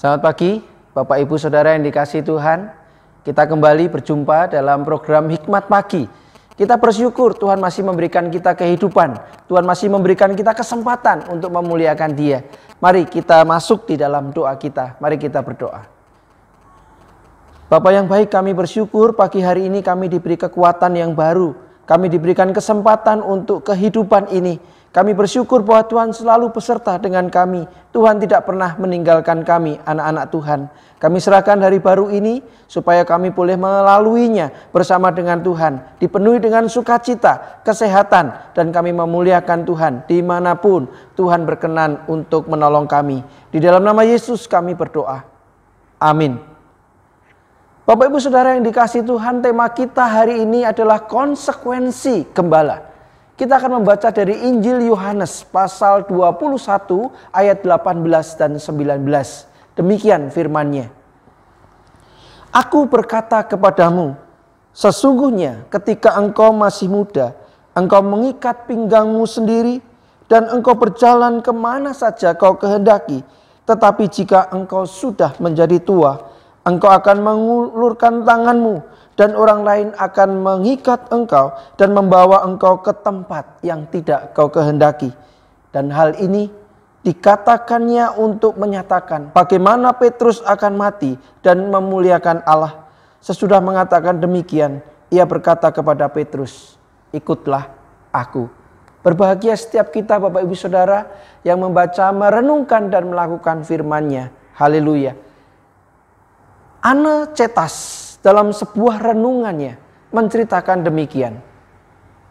Selamat pagi, Bapak Ibu Saudara yang dikasih Tuhan. Kita kembali berjumpa dalam program Hikmat Pagi. Kita bersyukur Tuhan masih memberikan kita kehidupan. Tuhan masih memberikan kita kesempatan untuk memuliakan Dia. Mari kita masuk di dalam doa kita. Mari kita berdoa. Bapak yang baik kami bersyukur pagi hari ini kami diberi kekuatan yang baru. Kami diberikan kesempatan untuk kehidupan ini kami bersyukur bahwa Tuhan selalu peserta dengan kami. Tuhan tidak pernah meninggalkan kami, anak-anak Tuhan. Kami serahkan hari baru ini supaya kami boleh melaluinya bersama dengan Tuhan, dipenuhi dengan sukacita, kesehatan, dan kami memuliakan Tuhan dimanapun Tuhan berkenan untuk menolong kami. Di dalam nama Yesus kami berdoa. Amin. Bapak, ibu, saudara yang dikasih Tuhan, tema kita hari ini adalah konsekuensi gembala. Kita akan membaca dari Injil Yohanes pasal 21 ayat 18 dan 19. Demikian firmannya. Aku berkata kepadamu, sesungguhnya ketika engkau masih muda, engkau mengikat pinggangmu sendiri dan engkau berjalan kemana saja kau kehendaki. Tetapi jika engkau sudah menjadi tua, engkau akan mengulurkan tanganmu dan orang lain akan mengikat engkau dan membawa engkau ke tempat yang tidak kau kehendaki. Dan hal ini dikatakannya untuk menyatakan bagaimana Petrus akan mati dan memuliakan Allah. Sesudah mengatakan demikian, ia berkata kepada Petrus, "Ikutlah aku." Berbahagia setiap kita Bapak Ibu Saudara yang membaca, merenungkan dan melakukan firman-Nya. Haleluya. Ana cetas dalam sebuah renungannya menceritakan demikian.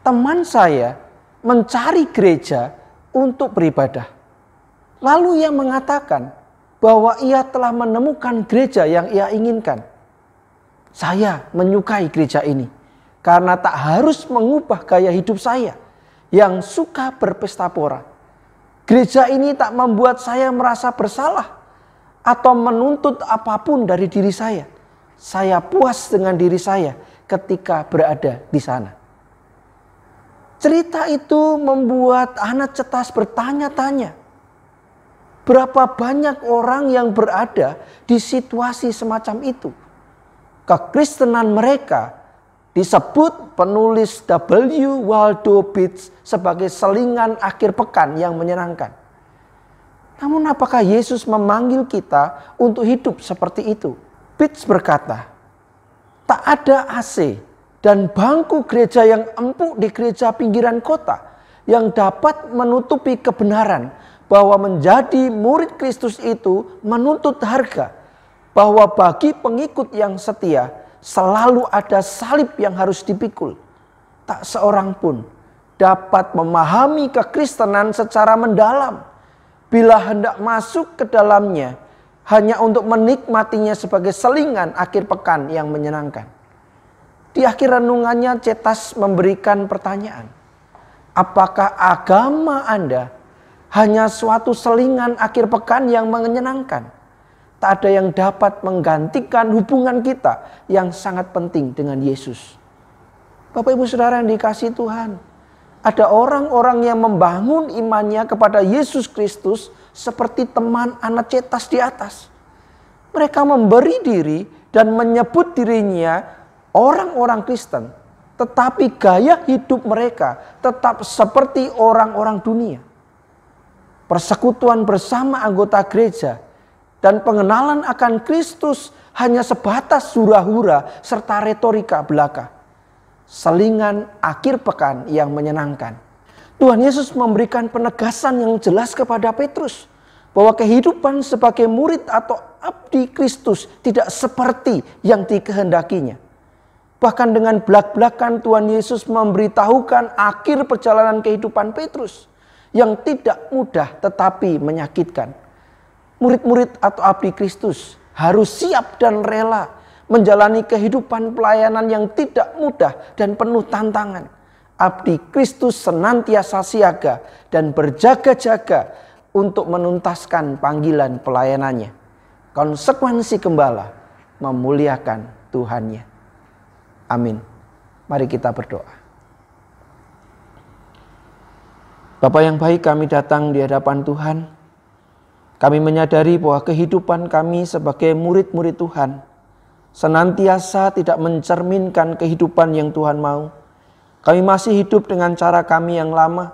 Teman saya mencari gereja untuk beribadah. Lalu ia mengatakan bahwa ia telah menemukan gereja yang ia inginkan. Saya menyukai gereja ini karena tak harus mengubah gaya hidup saya yang suka berpesta pora. Gereja ini tak membuat saya merasa bersalah atau menuntut apapun dari diri saya saya puas dengan diri saya ketika berada di sana. Cerita itu membuat anak cetas bertanya-tanya. Berapa banyak orang yang berada di situasi semacam itu? Kekristenan mereka disebut penulis W. Waldo Beach sebagai selingan akhir pekan yang menyenangkan. Namun apakah Yesus memanggil kita untuk hidup seperti itu? Pitts berkata, tak ada AC dan bangku gereja yang empuk di gereja pinggiran kota yang dapat menutupi kebenaran bahwa menjadi murid Kristus itu menuntut harga bahwa bagi pengikut yang setia selalu ada salib yang harus dipikul. Tak seorang pun dapat memahami kekristenan secara mendalam bila hendak masuk ke dalamnya hanya untuk menikmatinya sebagai selingan akhir pekan yang menyenangkan. Di akhir renungannya Cetas memberikan pertanyaan. Apakah agama Anda hanya suatu selingan akhir pekan yang menyenangkan? Tak ada yang dapat menggantikan hubungan kita yang sangat penting dengan Yesus. Bapak ibu saudara yang dikasih Tuhan. Ada orang-orang yang membangun imannya kepada Yesus Kristus seperti teman anak cetas di atas. Mereka memberi diri dan menyebut dirinya orang-orang Kristen, tetapi gaya hidup mereka tetap seperti orang-orang dunia. Persekutuan bersama anggota gereja dan pengenalan akan Kristus hanya sebatas hura-hura serta retorika belaka. Selingan akhir pekan yang menyenangkan Tuhan Yesus memberikan penegasan yang jelas kepada Petrus bahwa kehidupan sebagai murid atau abdi Kristus tidak seperti yang dikehendakinya. Bahkan dengan belak-belakan Tuhan Yesus memberitahukan akhir perjalanan kehidupan Petrus yang tidak mudah tetapi menyakitkan. Murid-murid atau abdi Kristus harus siap dan rela menjalani kehidupan pelayanan yang tidak mudah dan penuh tantangan abdi Kristus senantiasa siaga dan berjaga-jaga untuk menuntaskan panggilan pelayanannya. Konsekuensi gembala memuliakan Tuhannya. Amin. Mari kita berdoa. Bapak yang baik, kami datang di hadapan Tuhan. Kami menyadari bahwa kehidupan kami sebagai murid-murid Tuhan senantiasa tidak mencerminkan kehidupan yang Tuhan mau kami masih hidup dengan cara kami yang lama.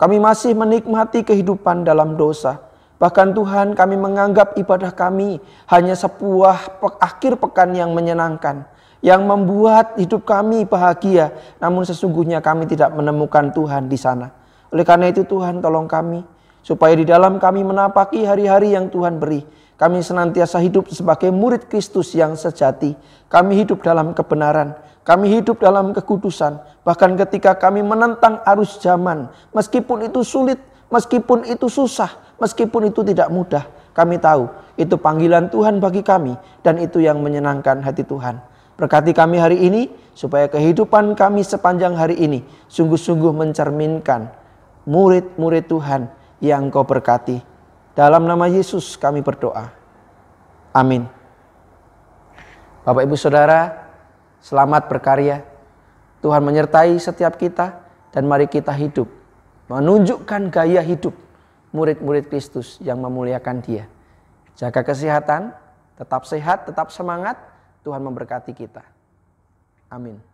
Kami masih menikmati kehidupan dalam dosa. Bahkan Tuhan kami menganggap ibadah kami hanya sebuah akhir pekan yang menyenangkan. Yang membuat hidup kami bahagia. Namun sesungguhnya kami tidak menemukan Tuhan di sana. Oleh karena itu Tuhan tolong kami. Supaya di dalam kami menapaki hari-hari yang Tuhan beri. Kami senantiasa hidup sebagai murid Kristus yang sejati. Kami hidup dalam kebenaran kami hidup dalam kekudusan, bahkan ketika kami menentang arus zaman, meskipun itu sulit, meskipun itu susah, meskipun itu tidak mudah, kami tahu itu panggilan Tuhan bagi kami, dan itu yang menyenangkan hati Tuhan. Berkati kami hari ini, supaya kehidupan kami sepanjang hari ini sungguh-sungguh mencerminkan murid-murid Tuhan yang Kau berkati. Dalam nama Yesus, kami berdoa. Amin. Bapak, ibu, saudara selamat berkarya. Tuhan menyertai setiap kita dan mari kita hidup. Menunjukkan gaya hidup murid-murid Kristus yang memuliakan dia. Jaga kesehatan, tetap sehat, tetap semangat. Tuhan memberkati kita. Amin.